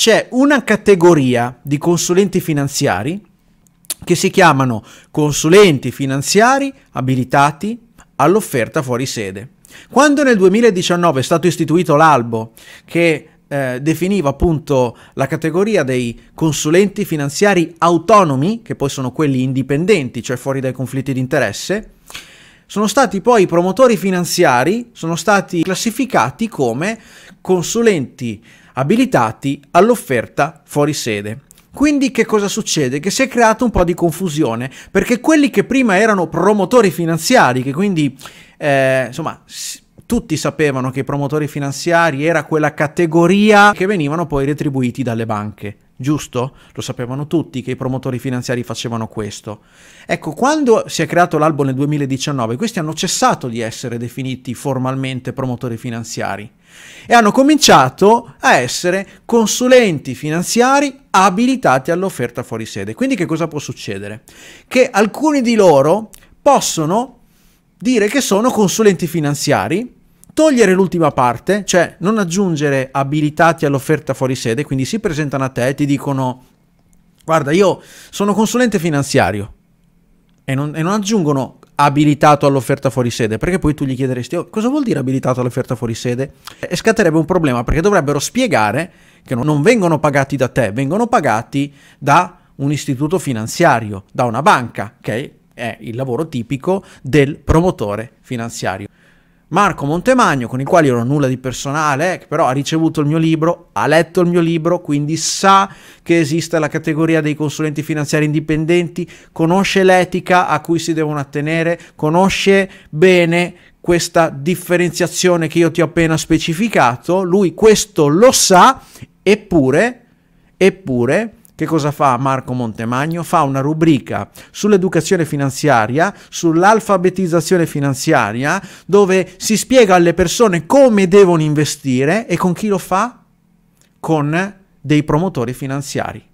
c'è una categoria di consulenti finanziari che si chiamano consulenti finanziari abilitati all'offerta fuori sede. Quando nel 2019 è stato istituito l'albo che eh, definiva appunto la categoria dei consulenti finanziari autonomi, che poi sono quelli indipendenti, cioè fuori dai conflitti di interesse, sono stati poi i promotori finanziari, sono stati classificati come consulenti abilitati all'offerta fuori sede. Quindi che cosa succede? Che si è creata un po' di confusione, perché quelli che prima erano promotori finanziari, che quindi eh, insomma tutti sapevano che i promotori finanziari era quella categoria che venivano poi retribuiti dalle banche giusto? Lo sapevano tutti che i promotori finanziari facevano questo. Ecco, quando si è creato l'albo nel 2019, questi hanno cessato di essere definiti formalmente promotori finanziari e hanno cominciato a essere consulenti finanziari abilitati all'offerta fuori sede. Quindi che cosa può succedere? Che alcuni di loro possono dire che sono consulenti finanziari togliere l'ultima parte, cioè non aggiungere abilitati all'offerta fuori sede, quindi si presentano a te e ti dicono guarda io sono consulente finanziario e non, e non aggiungono abilitato all'offerta fuori sede, perché poi tu gli chiederesti oh, cosa vuol dire abilitato all'offerta fuori sede e scatterebbe un problema perché dovrebbero spiegare che non vengono pagati da te, vengono pagati da un istituto finanziario, da una banca, che è il lavoro tipico del promotore finanziario. Marco Montemagno, con il quale io non ho nulla di personale, eh, che però ha ricevuto il mio libro, ha letto il mio libro, quindi sa che esiste la categoria dei consulenti finanziari indipendenti, conosce l'etica a cui si devono attenere, conosce bene questa differenziazione che io ti ho appena specificato, lui questo lo sa, eppure, eppure che cosa fa Marco Montemagno? Fa una rubrica sull'educazione finanziaria, sull'alfabetizzazione finanziaria, dove si spiega alle persone come devono investire e con chi lo fa? Con dei promotori finanziari,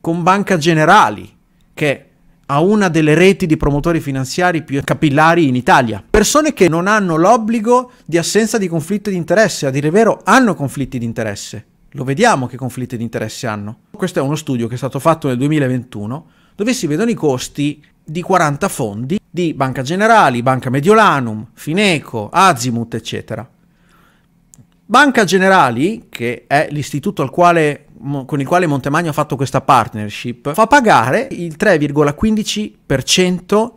con banca generali, che ha una delle reti di promotori finanziari più capillari in Italia. Persone che non hanno l'obbligo di assenza di conflitto di interesse, a dire vero hanno conflitti di interesse, lo vediamo che conflitti di interessi hanno. Questo è uno studio che è stato fatto nel 2021 dove si vedono i costi di 40 fondi di Banca Generali, Banca Mediolanum, Fineco, Azimut, eccetera. Banca Generali, che è l'istituto con il quale Montemagno ha fatto questa partnership, fa pagare il 3,15%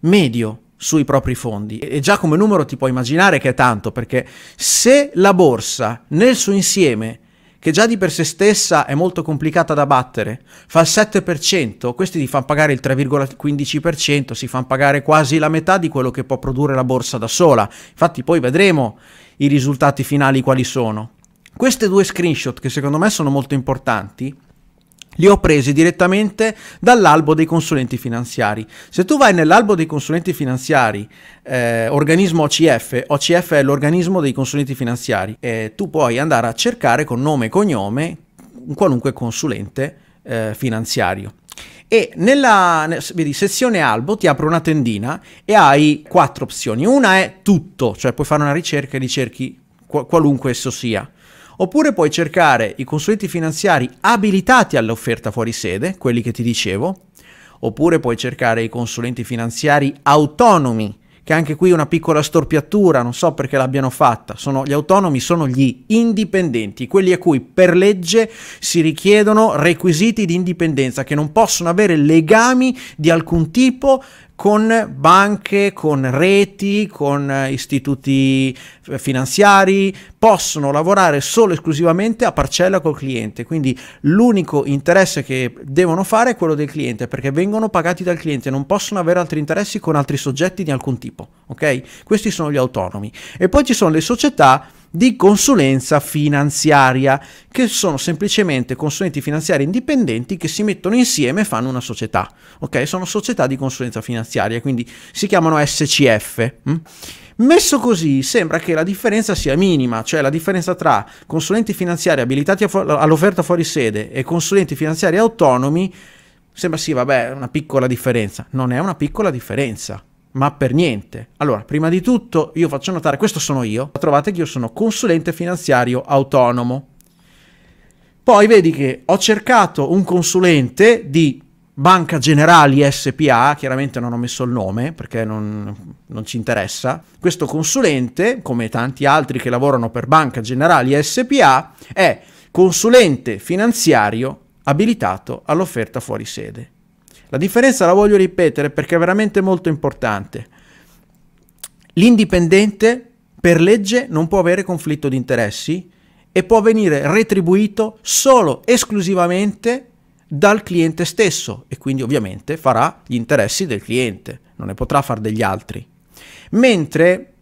medio sui propri fondi. E già come numero ti puoi immaginare che è tanto, perché se la borsa nel suo insieme, che già di per sé stessa è molto complicata da battere, fa il 7%, questi ti fanno pagare il 3,15%, si fanno pagare quasi la metà di quello che può produrre la borsa da sola. Infatti poi vedremo i risultati finali quali sono. Queste due screenshot che secondo me sono molto importanti, li ho presi direttamente dall'albo dei consulenti finanziari. Se tu vai nell'albo dei consulenti finanziari, eh, organismo OCF, OCF è l'organismo dei consulenti finanziari, eh, tu puoi andare a cercare con nome e cognome un qualunque consulente eh, finanziario. E nella vedi, sezione albo ti apre una tendina e hai quattro opzioni. Una è tutto, cioè puoi fare una ricerca e ricerchi qualunque esso sia. Oppure puoi cercare i consulenti finanziari abilitati all'offerta fuori sede, quelli che ti dicevo, oppure puoi cercare i consulenti finanziari autonomi, che anche qui è una piccola storpiatura, non so perché l'abbiano fatta. Sono, gli autonomi sono gli indipendenti, quelli a cui per legge si richiedono requisiti di indipendenza, che non possono avere legami di alcun tipo con banche, con reti, con eh, istituti eh, finanziari, possono lavorare solo e esclusivamente a parcella col cliente, quindi l'unico interesse che devono fare è quello del cliente, perché vengono pagati dal cliente, non possono avere altri interessi con altri soggetti di alcun tipo, ok? Questi sono gli autonomi. E poi ci sono le società di consulenza finanziaria, che sono semplicemente consulenti finanziari indipendenti che si mettono insieme e fanno una società. Ok? Sono società di consulenza finanziaria, quindi si chiamano SCF. Hm? Mm? Messo così sembra che la differenza sia minima, cioè la differenza tra consulenti finanziari abilitati all'offerta fuori sede e consulenti finanziari autonomi sembra sì, vabbè, una piccola differenza. Non è una piccola differenza ma per niente. Allora, prima di tutto io faccio notare, questo sono io, trovate che io sono consulente finanziario autonomo. Poi vedi che ho cercato un consulente di Banca Generali SPA, chiaramente non ho messo il nome perché non, non ci interessa. Questo consulente, come tanti altri che lavorano per Banca Generali SPA, è consulente finanziario abilitato all'offerta fuori sede. La differenza la voglio ripetere perché è veramente molto importante. L'indipendente per legge non può avere conflitto di interessi e può venire retribuito solo esclusivamente dal cliente stesso e quindi ovviamente farà gli interessi del cliente, non ne potrà fare degli altri. Mentre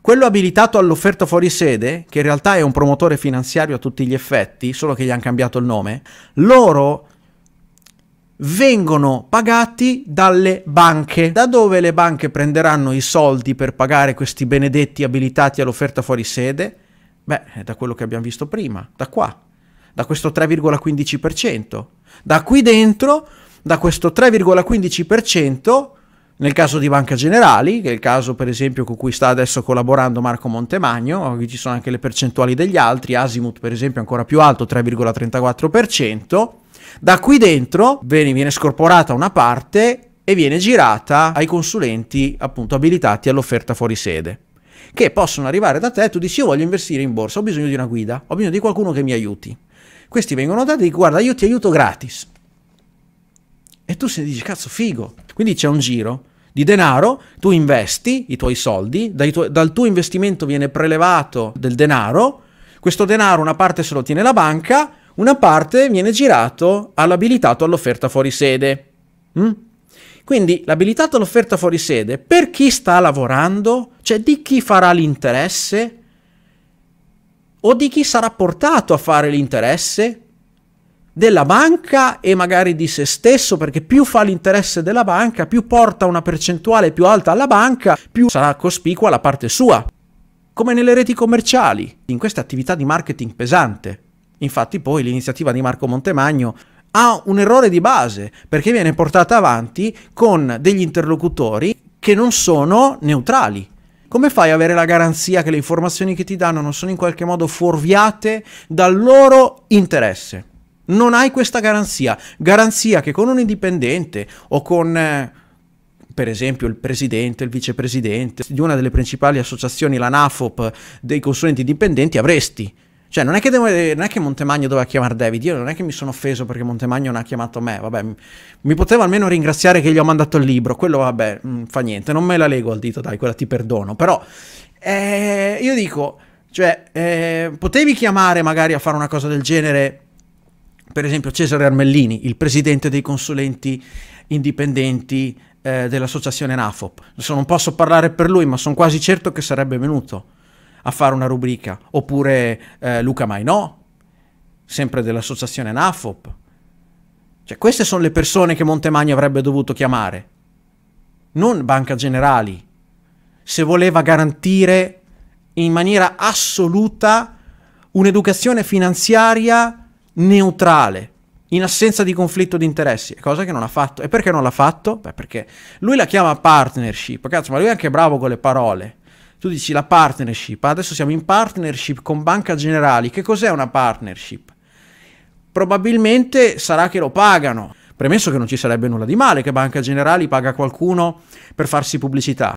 quello abilitato all'offerta fuori sede, che in realtà è un promotore finanziario a tutti gli effetti, solo che gli hanno cambiato il nome, loro vengono pagati dalle banche. Da dove le banche prenderanno i soldi per pagare questi benedetti abilitati all'offerta fuori sede? Beh, da quello che abbiamo visto prima, da qua, da questo 3,15%. Da qui dentro, da questo 3,15%, nel caso di Banca Generali, che è il caso per esempio con cui sta adesso collaborando Marco Montemagno, qui ci sono anche le percentuali degli altri, Asimut per esempio ancora più alto, 3,34%, da qui dentro viene, viene scorporata una parte e viene girata ai consulenti appunto abilitati all'offerta fuori sede che possono arrivare da te e tu dici io voglio investire in borsa, ho bisogno di una guida, ho bisogno di qualcuno che mi aiuti. Questi vengono dati e dicono guarda io ti aiuto gratis. E tu se dici cazzo figo. Quindi c'è un giro di denaro, tu investi i tuoi soldi, tu dal tuo investimento viene prelevato del denaro, questo denaro una parte se lo tiene la banca, una parte viene girato all'abilitato all'offerta fuori sede. Mm? Quindi l'abilitato all'offerta fuori sede, per chi sta lavorando, cioè di chi farà l'interesse o di chi sarà portato a fare l'interesse, della banca e magari di se stesso, perché più fa l'interesse della banca, più porta una percentuale più alta alla banca, più sarà cospicua la parte sua. Come nelle reti commerciali, in queste attività di marketing pesante. Infatti poi l'iniziativa di Marco Montemagno ha un errore di base perché viene portata avanti con degli interlocutori che non sono neutrali. Come fai ad avere la garanzia che le informazioni che ti danno non sono in qualche modo fuorviate dal loro interesse? Non hai questa garanzia. Garanzia che con un indipendente o con... Eh, per esempio il presidente, il vicepresidente di una delle principali associazioni, la NAFOP, dei consulenti dipendenti avresti. Cioè, non è che, devo, non è che Montemagno doveva chiamare David, io non è che mi sono offeso perché Montemagno non ha chiamato me, vabbè, mi, mi poteva almeno ringraziare che gli ho mandato il libro, quello vabbè, mh, mm, fa niente, non me la lego al dito, dai, quella ti perdono, però eh, io dico, cioè, eh, potevi chiamare magari a fare una cosa del genere, per esempio Cesare Armellini, il presidente dei consulenti indipendenti eh, dell'associazione NAFOP, adesso non posso parlare per lui, ma sono quasi certo che sarebbe venuto a fare una rubrica, oppure eh, Luca Mainò, sempre dell'associazione NAFOP. Cioè, queste sono le persone che Montemagno avrebbe dovuto chiamare, non banca generali, se voleva garantire in maniera assoluta un'educazione finanziaria neutrale, in assenza di conflitto di interessi, cosa che non ha fatto. E perché non l'ha fatto? Beh, perché lui la chiama partnership, cazzo, ma lui è anche bravo con le parole tu dici la partnership, adesso siamo in partnership con Banca Generali, che cos'è una partnership? Probabilmente sarà che lo pagano, premesso che non ci sarebbe nulla di male che Banca Generali paga qualcuno per farsi pubblicità.